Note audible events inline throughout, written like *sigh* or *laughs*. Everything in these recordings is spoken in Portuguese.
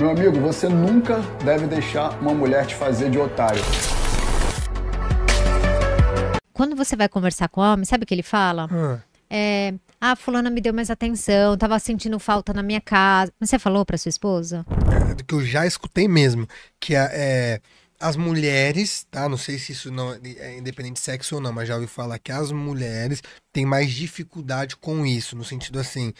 Meu amigo, você nunca deve deixar uma mulher te fazer de otário. Quando você vai conversar com o homem, sabe o que ele fala? Hum. É, ah, fulana me deu mais atenção, tava sentindo falta na minha casa. Mas você falou pra sua esposa? É, que eu já escutei mesmo, que a, é, as mulheres, tá? Não sei se isso não é, é independente de sexo ou não, mas já ouvi falar que as mulheres têm mais dificuldade com isso, no sentido assim,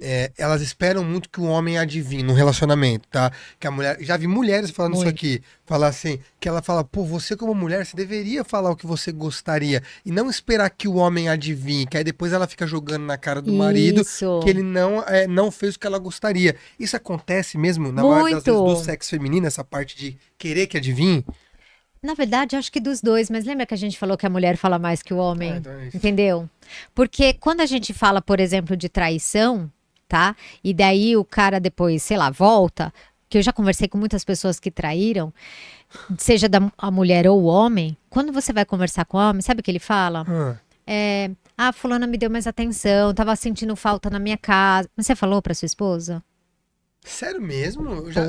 é, elas esperam muito que o homem adivinhe no relacionamento, tá? Que a mulher. Já vi mulheres falando muito. isso aqui. Falar assim, que ela fala, pô, você como mulher, você deveria falar o que você gostaria. E não esperar que o homem adivinhe, que aí depois ela fica jogando na cara do isso. marido que ele não, é, não fez o que ela gostaria. Isso acontece mesmo na maioria das vezes do sexo feminino, essa parte de querer que adivinhe? Na verdade, acho que dos dois, mas lembra que a gente falou que a mulher fala mais que o homem? É, então é entendeu? Porque quando a gente fala, por exemplo, de traição, tá? E daí o cara depois, sei lá, volta, que eu já conversei com muitas pessoas que traíram, seja da a mulher ou o homem, quando você vai conversar com o homem, sabe o que ele fala? Hum. É, ah, fulana me deu mais atenção, tava sentindo falta na minha casa. Mas você falou para sua esposa? Sério mesmo? Eu já,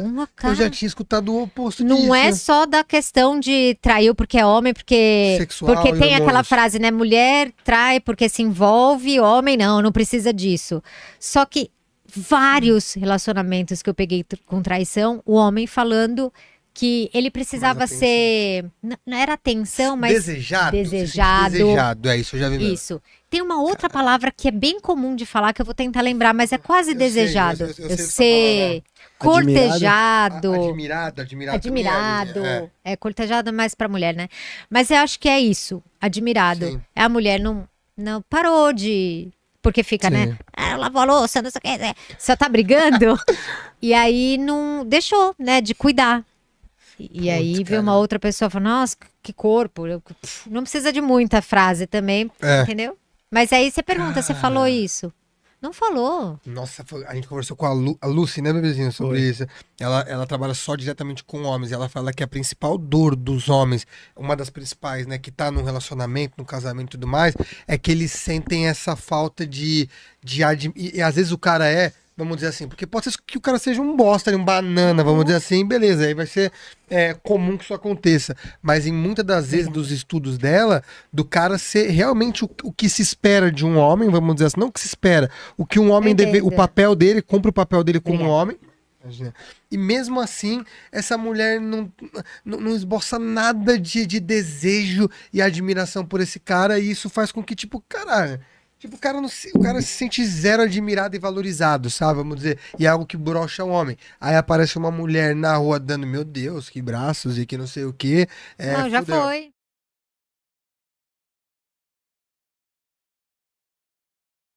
eu já tinha escutado o oposto disso Não é né? só da questão de traiu porque é homem, porque. Sexual porque tem aquela frase, né? Mulher trai porque se envolve, homem não, não precisa disso. Só que vários relacionamentos que eu peguei com traição, o homem falando que ele precisava ser. Não era atenção, mas. Desejado. Desejado. Desejado, é isso, eu já vi. Isso. Tem uma outra Cara. palavra que é bem comum de falar, que eu vou tentar lembrar, mas é quase eu desejado. Sei, eu, eu, eu sei. cortejado. Admirado, admirado. Admirado. é. é, cortejado mais pra mulher, né? Mas eu acho que é isso. Admirado. Sim. É a mulher não, não parou de. Porque fica, né? Sim. né? Ah, lavou a louça, não sei o que. Né? Só tá brigando. *laughs* e aí não deixou, né? De cuidar. E, aí vê uma outra pessoa fala nossa, que corpo. Eu, pff, não precisa de muita frase também, é. entendeu? Mas aí você pergunta, você falou isso? Não falou. Nossa, a gente conversou com a, Lu, a Lucy, né, bebezinha sobre Oi. isso. Ela, ela trabalha só diretamente com homens. ela fala que a principal dor dos homens, uma das principais, né, que tá num relacionamento, no casamento e tudo mais, é que eles sentem essa falta de. de e, e às vezes o cara é vamos dizer assim. Porque pode ser que o cara seja um bosta, um banana, vamos dizer assim, beleza, aí vai ser é, comum que isso aconteça. Mas em muitas das vezes dos estudos dela, do cara ser realmente o, o que se espera de um homem, vamos dizer assim, não o que se espera, o que um homem deve, o papel dele, cumpre o papel dele como Obrigada. homem. E mesmo assim, essa mulher não, não, não esboça nada de, de desejo e admiração por esse cara, e isso faz com que, tipo, caralho Tipo, o cara, não se, o cara se sente zero admirado e valorizado, sabe? Vamos dizer. E é algo que brocha o homem. Aí aparece uma mulher na rua dando, meu Deus, que braços e que não sei o quê. É, não, já fudeu. foi.